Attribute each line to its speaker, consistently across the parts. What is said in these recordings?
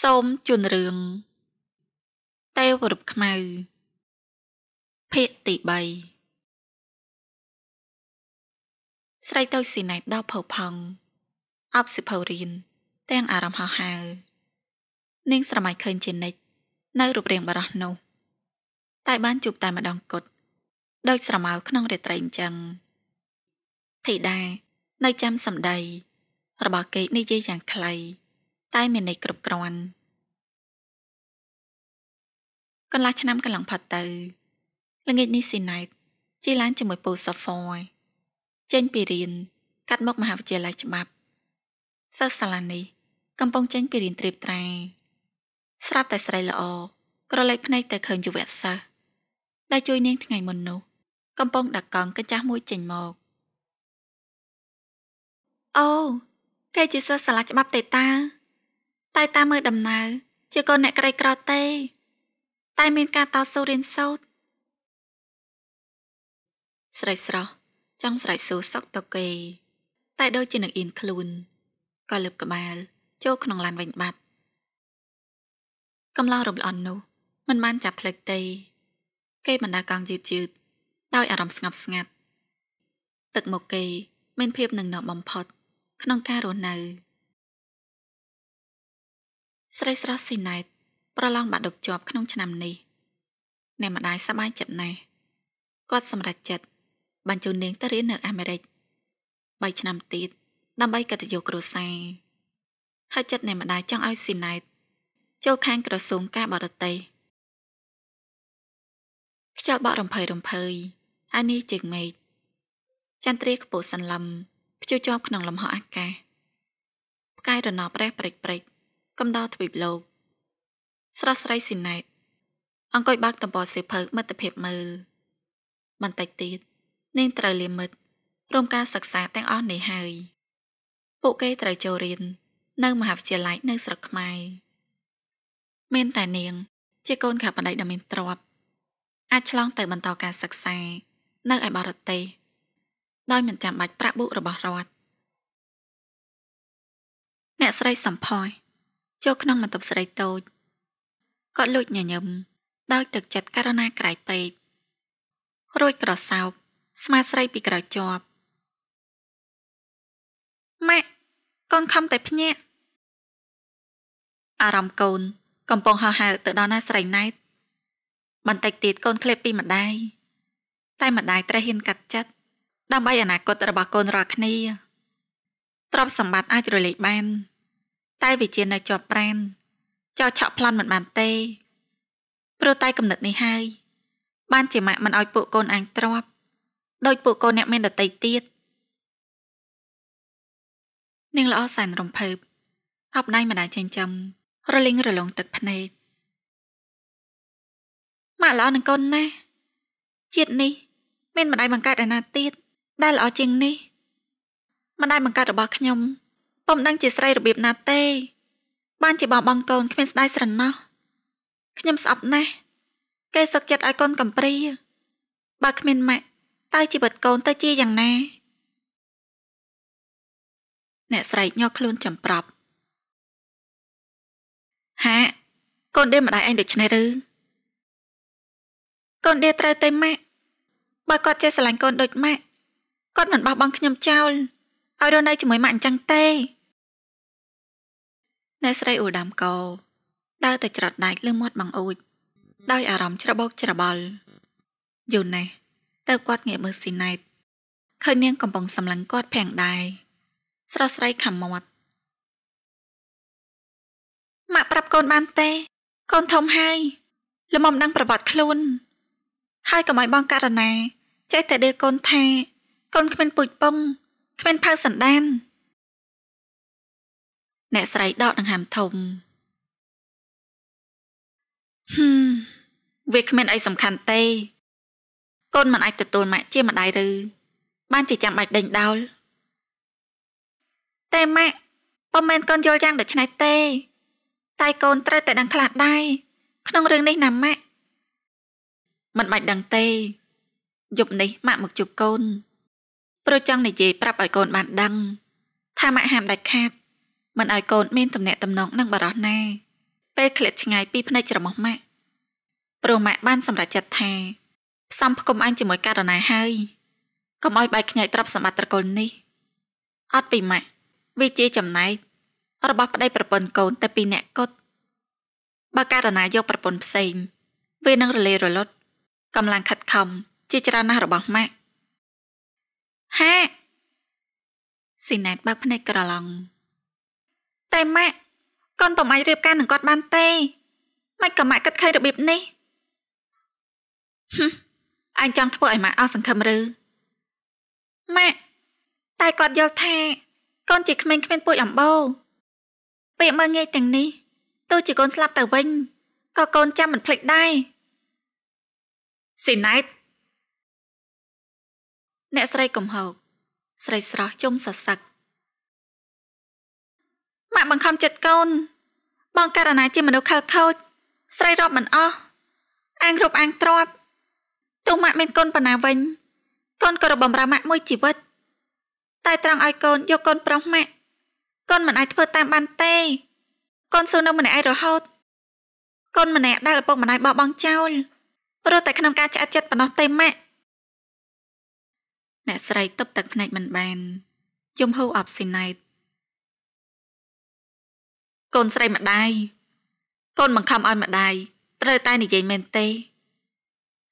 Speaker 1: សូមជូនរឿងទេវរូបខ្មៅភាគទី3ស្រីតូចស៊ីណៃដល់ផៅផង់អបសិភៅរៀនទាំងអារម្មណ៍ហោហៅនាងស្រមៃឃើញជានិច្ចនៅរូបរាងបរោះនោះ តែបានជួបតែម្ដងគត់ដោយស្រមោលក្នុងរាត្រីអញ្ចឹងធីតានៅចាំសម្ដី របស់គេនិយាយយ៉ាងខ្លីតែមានន័យគ្រប់គ្រាន់កន្លះឆ្នាំកន្លងផុតទៅល្ងាចនេះស៊ីណែតជិះឡានជាមួយពូសាហ្វយចេញពីរៀនកាត់មក មហាវិទ្យាល័យច្បាប់សិស្សសាលានេះ កំពុងចេញ ពីរៀនត្រៀបត្រាស្រាប់តែស្រីល្អក្រឡេកភ្នែកទៅឃើញយុវសិស្សដែលជួយនាង ថ្ងៃមុននោះកំពុងដាក់កង់កញ្ចាស់មួយចេញមកអូគេជាសិស្សសាលាច្បាប់ទេតាតែតាមមើលដំណើរជាកូនអ្នកក្រីក្រទេ តែមានការតស៊ូរៀនសូត្រស្រីស្រស់ចង់ស្រែកសួរសុកតកេតែដូចជានឹងអៀនខ្លួនក៏លើបក្បាលចូលក្នុងឡានវិញបាត់កំឡោះរំលន់នោះមិនបានចាប់ផ្លឹកទេ គេបណ្ដាកង់យឺតយឺតដោយអារម្មណ៍ស្ងប់ស្ងាត់ទឹកមុខគេមានភាពនឹងនំបំផុត ក្នុងការរស់នៅស្រីស្រស់ស៊ីណែតប្រឡងបាក់ឌុបជាប់ក្នុងឆ្នាំនេះអ្នកម្ដាយសប្បាយចិត្តណាស់គាត់សម្រេចចិត្តបញ្ជូននាងទៅរៀននៅអាមេរិក3ឆ្នាំទៀតដើម្បីកិត្តិយសគ្រួសារហើយចិត្តអ្នកម្ដាយចង់ឲ្យស៊ីណែតចូលខាងក្រសួងការបរទេសខ្យល់បក់រំភើយរំភើយហើយនេះជាមេឃចន្ទ្រាខ្ពស់សន្លឹមព្យួរជាប់ក្នុងលំហអាកាសផ្កាយរណបរះព្រិចព្រិចកម្ដៅទ្វីបលោក ស្រស់ស្រីស៊ីណែតអង្គុយបើកតំបន់សៀវភៅមិត្តភាពមើលបន្តិចទៀត នាងត្រូវលាមិត្តរំការសិក្សាទាំងអស់នេះហើយ ពួកគេត្រូវចូលរៀននៅមហាវិទ្យាល័យនៅស្រុកខ្មែរមានតែនាង ជាកូនខាបណ្ដៃដ៏មានទ្រព្យអាចឆ្លងទៅបន្តការសិក្សានៅឯបរទេសដោយ មិនចាំបាច់ប្រាក់បុករបស់រដ្ឋអ្នកស្រីសំផយចូលក្នុងបន្ទប់ស្រីតូចគាត់លួចញញឹមដោយទឹកចិត្តករណាក្រៃពេក រួចក្រសោបស្មាស្រីពីក្រោយជាប់ម៉ាក់កូនខំតែភ្ញាក់អារម្មណ៍កូន កំពុងហោះហើរទៅដល់ណាស្រីណែតបន្តិចទៀតកូនឃ្លាតពីម្ដាយតែម្ដាយត្រូវហ៊ានកាត់ចិត្តដើម្បីអនាគតរបស់កូនរាល់គ្នាទ្រព្យសម្បត្តិអាចរលែកបានតែវិជានៅជាប់ប្រានចោឆក់ប្លន់មិនបានទេព្រោះតែគំនិតនេះហើយបានជាម៉ាក់មិនអោយពួកកូនអាងទ្របដោយពួកកូនអ្នកមានដតីទៀតនាងល្អសែនរំភើបអបណៃម្ដាយចិញ្ចឹមរលីងរលងទឹកភ្នែកម៉ាក់ល្អនឹងកូនណាស់ជាតិនេះ មានម្ដាយបង្កើតឯណាទៀតដែលល្អជាងនេះម្ដាយបង្កើតរបស់ខ្ញុំពុំដឹងជាស្រីរបៀបណាទេ បានជាបោះបង់កូនគ្មានស្ដាយស្រណោះខ្ញុំស្អប់ណាស់គេសឹកចិត្តឲ្យកូនកំព្រាបើគ្មានម៉ាក់តើជីវិតកូនទៅជាយ៉ាងណាអ្នកស្រីញ័រខ្លួនចំប្រប់ ហាកូនដេកម្ដាយឯងដូច្នេះឬកូនដេត្រូវតែម៉ាក់បើគាត់ចេះស្រឡាញ់កូនដូចម៉ាក់គាត់មិនបោះបង់ខ្ញុំចោលឲ្យរស់នៅជាមួយម៉ាក់អញ្ចឹងទេអ្នកស្រីឧត្តមកោដើរទៅច្រត់ដែកលើមាត់បង្អួចដោយអារម្មណ៍ច្របោកច្របល់យូរណាស់ទៅគាត់ងាកមើលស៊ីណែតឃើញនាងកំពុងសម្លឹងគាត់ភាំងដែរស្រស់ស្រីខំមាត់ម៉ាក់ប្រាប់កូនបានទេ កូនធំហើយល្មមដឹងប្រវត្តិខ្លួន ហើយកុំឲ្យបងករណា ចេះតែដេកកូនថាកូនគ្មានពូជពងគ្មានផៅសណ្ដានអ្នកស្រីដកដង្ហើមធំហឹមវាគ្មានអីសំខាន់ទេកូនមិនអាចទទួលម៉ាក់ជាម្ដាយឬបានជាចាំបាច់ដេញដោលតែម៉ាក់ពុំមែនកូនយល់យ៉ាងដូច្នេះទេតែកូនត្រូវតែដឹងខ្លះដែរក្នុងរឿងនេះណាម៉ាក់មិនបាច់ដឹងទេ យប់នេះម៉ាក់មកជួបកូនព្រោះចង់និយាយប្រាប់ឲ្យកូនបានដឹងថាម៉ាក់ហាមដាច់ខាតមិនឲ្យកូនមានទំនាក់ទំនងនឹងបារោះណាពេលឃ្លាតឆ្ងាយពីភ្នែកច្រមុះម៉ាក់ព្រោះម៉ាក់បានសម្រេចចិត្តថាផ្សំផ្គុំអញជាមួយករណីហើយកុំឲ្យបែកខ្ញែកទ្រព្យសម្បត្តិត្រកូលនេះអត់ពីម៉ាក់វាជាចំណែករបស់ប្តីប្រពន្ធកូនតែពីរនាក់គត់បើករណីយកប្រពន្ធផ្សេងវានឹងរលេរលត់កំឡាំងខិតខំជាច្រើនណាស់របស់ម៉ាក់ហាស៊ីណែតបើកភ្នែកក្រឡង់តែម៉ាក់កូនពុំអាចរៀបការនឹងគាត់បានទេម៉េចក៏ម៉ាក់គិតឃើញរបៀបនេះអញចង់ធ្វើឲ្យម៉ាក់អស់សង្ឃឹមឬម៉ាក់តែគាត់យល់ថាកូនជាក្មេងគ្មានពូជអំបោពាក្យមើងងាយទាំងនេះទោះជាកូនស្លាប់ទៅវិញក៏កូនចាំមិនភ្លេចដែរស៊ីណៃតអ្នកស្រីកំហោកស្រីស្រស់ជុំសសឹកដាក់បង្ខំចិត្តកូនបងករណីជាមនុស្សខលខូចស្រីរាប់មិនអស់អាងគ្រប់អាងទ្របទោះម៉ាក់មានកូនប៉ុណ្ណាវិញកូនក៏របំរើម៉ាក់មួយជីវិត តែត្រង់ឲ្យកូនយកកូនប្រុសម៉ាក់កូនមិនអាចធ្វើតាមបានទេកូនស៊ូនៅម្នាក់ឯងរហូតកូនម្នាក់ដែលឪពុកម្ដាយបោះបង់ចោលរត់តែក្នុងការឆ្អែតចិត្តប៉ុណ្ណោះទេម៉ាក់អ្នកស្រីទប់ទឹកភ្នែកមិនបានយំហូរអបស៊ីណៃតកូនស្រីម្ដាយកូនបង្ខំឲ្យម្ដាយត្រូវតែនិយាយមែនទេ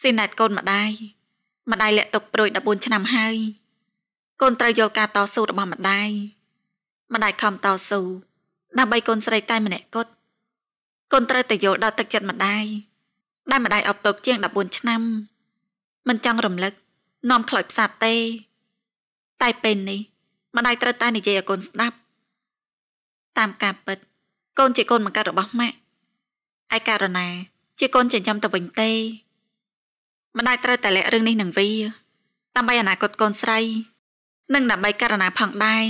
Speaker 1: ស៊ីណាត់កូនម្ដាយម្ដាយលាក់ទុកប្រួយ14ឆ្នាំហើយកូនត្រូវយកការតស៊ូរបស់ម្ដាយម្ដាយខំតស៊ូដើម្បីកូនស្រីតែម្នាក់គត់កូនត្រូវតែយល់ដល់ទឹកចិត្តម្ដាយដែលម្ដាយអប់ទុកជាង14ឆ្នាំ មិនចង់រំលឹកនាំខ្លោចផ្សាទេតែពេលនេះ ម្ដាយត្រូវតែនិយាយឲ្យកូនស្ដាប់ តាមការពិតកូនជាកូនបង្កើតរបស់ម៉ាក់ឯករណាជាកូនចិញ្ចឹមទៅវិញទេម្ដាយត្រូវតែលាក់រឿងនេះនឹងវាដើម្បីអនាគតកូនស្រីនិងដើម្បីករណីផងដែរ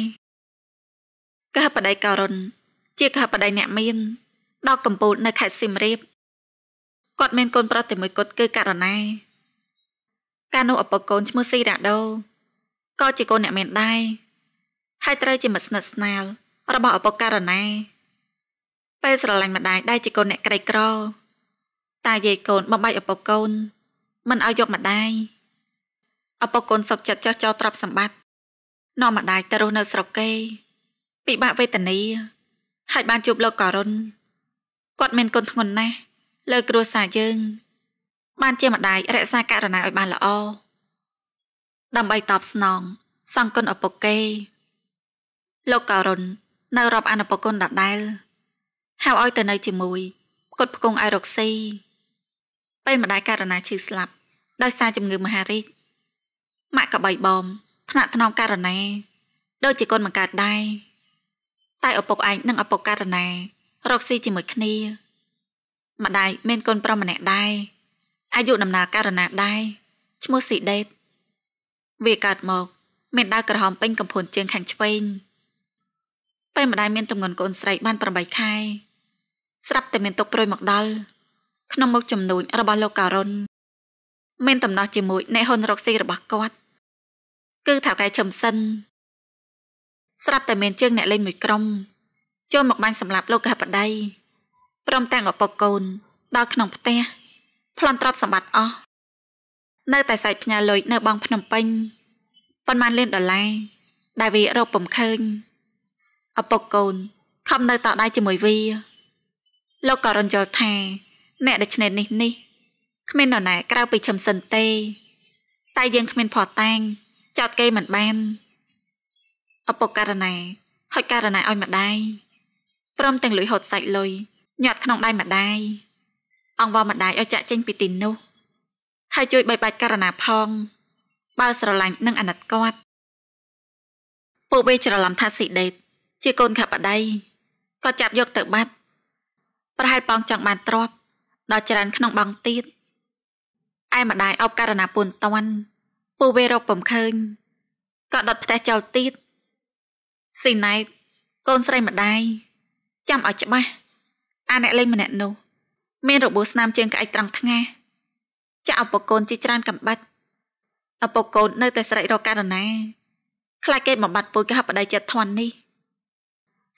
Speaker 1: កហបដីកោរុនជាកហបដីអ្នកមាន ដល់កំពូលនៅខេត្តសៀមរាបគាត់មានកូនប្រុសតែមួយគាត់គឺករណីកាលនោះឪពុកកូនឈ្មោះស៊ីរ៉ាដូក៏ជាកូនអ្នកមានដែរហើយត្រូវជាមិត្តស្និទ្ធស្នាល របស់ឪពុកករណីពេលស្រឡាញ់ម្ដាយដែលជាកូនអ្នកក្រីក្រតាយាយកូនបំបាយឪពុកកូន មិនឲ្យយកម្ដាយឪពុកកូនសុកចិត្តចោះចោលទ្រព្យសម្បត្តិនាំម្ដាយទៅរស់នៅស្រុកគេពិបាកវេទនាហើយបានជួបលោកករុណគាត់មានគុណធ្ងន់ណាស់លើគ្រួសារយើង បានជាម្ដាយរក្សាករណីឲ្យបានល្អដើម្បីតបស្នងសង្គុណឪពុកគេលោកករុណនៅរាប់អានឪពុកគុណដដែលហៅឲ្យទៅនៅជាមួយគាត់ផ្គង់អៃរ៉ុកស៊ីពេលម្ដាយករណាឈឺស្លាប់ដោយសារជំងឺមហារីកម៉ាក់ក៏បៃបំថ្នាក់ថ្នមករណាដូចជាកូនបង្កើតដែរតែឪពុកឯងនិងឪពុកករណារកស៊ីជាមួយគ្នា ម្ដាយមានកូនប្រុសម្នាក់ដែរអាយុដំណើរករណាដែរឈ្មោះស៊ីដេត វាកើតមកមានដៅក្រហមពេញកំពូលជើងខាងឆ្វេងពេលម្ដាយមានទម្ងន់កូនស្រីបាន8ខែស្រាប់តែមានទុកប្រួយមកដល់ក្នុងមុខចំនួនរបស់លោកការ៉ុនមានតំណោះជាមួយអ្នកហ៊ុនរកស៊ីរបស់គាត់គឺថៅកែឈឹមសិន ស្រាប់តែមានជើងអ្នកលេងមួយក្រុមចូលមកបាញ់សម្លាប់លោកកហបតីព្រមទាំងឪពុកកូនដល់ក្នុងផ្ទះប្លន់ទ្រព្យសម្បត្តិអស់នៅតែសាច់ផ្ញើលុយនៅបង់ភ្នំពេញប៉ុន្មានលានដុល្លារដែលវារកពុំឃើញឪពុកកូន ខំនៅតដៃជាមួយវាលោកក៏រញយល់ថាអ្នកដូច្នេះនេះនេះគ្មាននរណាក្រៅពីឈឹមសិនទេ តែយើងគ្មានផតាំងចោតគេមិនបាន អពុកករណីហុចករណីឲ្យម្ដាយព្រមទាំងលុយហត់សាច់លុយញាត់ ក្នុងដៃម្ដាយអង្វរម្ដាយឲ្យចាក់ចេញពីទីនោះ ហើយជួយបីបាច់ករណីផង បើស្រឡាញ់និងអាណិតគាត់ពួកវាច្រឡំថាស៊ីដេត ជាកូនខបដៃក៏ចាប់យកទៅបាត់ប្រហែលបងចង់បានទ្រព្យដល់ច្រើនក្នុងបងទៀតឯម្ដាយអបករណាពូនតាន់ពូវេរកពំឃើញក៏ដុតផ្ទះចោលទៀតស៊ីណៃកូនស្រីម្ដាយចាំឲ្យច្បាស់អាអ្នកលេងម្នាក់នោះ មានរបួសស្នាមជើងក្អែកត្រង់ថ្ងាសចាក់អពកូនជាច្រើនកំបាច់អពកូននៅតែស្រែករកករណាខ្លាចគេបំបត្តិពុយកហបដីចិត្តធន់នេះ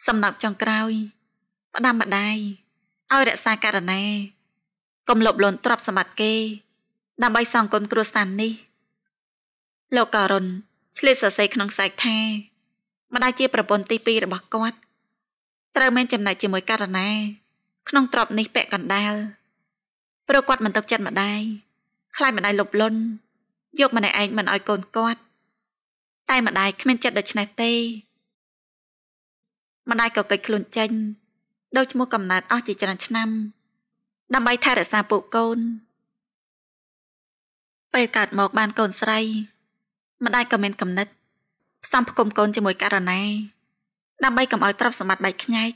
Speaker 1: សំណប់ចុងក្រោយផ្ដាំម្ដាយឲ្យរក្សាករណីកុំលុបលន់ទ្រព្យសម្បត្តិគេ ដើម្បីសងគុណគ្រួសារនេះលោកករុនឆ្លៀតសរសេរក្នុងសាច់ថាម្ដាយជាប្រពន្ធទី2របស់គាត់ ត្រូវមានចំណែកជាមួយករណីក្នុងទ្រព្យនេះពាក់កណ្ដាលព្រោះគាត់មិនទុកចិត្តម្ដាយខ្លាចម្ដាយលុបលន់យកម្នាក់ឯងមិនឲ្យកូនគាត់ តែម្ដាយគ្មានចិត្តដូច្នេះទេម្ដាយក៏កិច្ចខ្លួនចេញដូច្មោះកំណើតអស់ជាច្រើនឆ្នាំ ដើម្បីថែរក្សាពួកកូនពេលកើតមកបានកូនស្រីម្ដាយក៏មានគំនិតផ្សំផ្គុំកូនជាមួយករណីដើម្បីកុំឲ្យទ្រព្យសម្បត្តិបែកខ្ញែក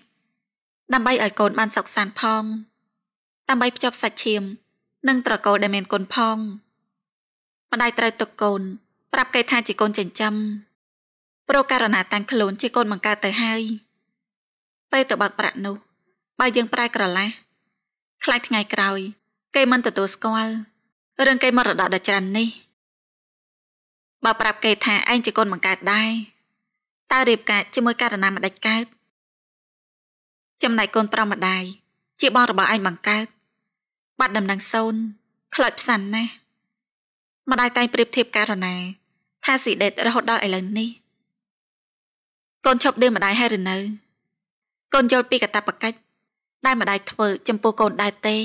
Speaker 1: ដើម្បីឲ្យកូនបានសុខសាន្តផងដើម្បីភ្ជាប់សាច់ឈាមនិងត្រកូលដែលមានគុណផងម្ដាយត្រូវទុកកូន ប្រាប់គេថាជាកូនចិញ្ចឹមព្រោះករណីតាំងខ្លួនជាកូន បង្កើតទៅហើយពេលទៅបើកប្រាក់នោះបើយើងប្រែក្រឡាស់ខ្លាចថ្ងៃក្រោយគេមិនទទួលស្គាល់រឿងគេមរតកដ៏ច្រើននេះ បើប្រាប់គេថាឯងជាកូនបង្កើតដែរតើរៀបការជាមួយករណីម្ដេចកើតចំណែកកូនប្រុសម្ដាយជាបងរបស់ឯងបង្កើត បាត់ដំណឹងសូនខ្លោចផ្សាន់ណាស់ម្ដាយតែងប្រៀបធៀបករណីថាស៊ីដេតរហូតដល់ឥឡូវនេះកូនឈប់ដេកម្ដាយហើយឬនៅកូនយល់ពីកតាបកិច្ចដែលម្ដាយធ្វើចំពោះកូនដែរទេ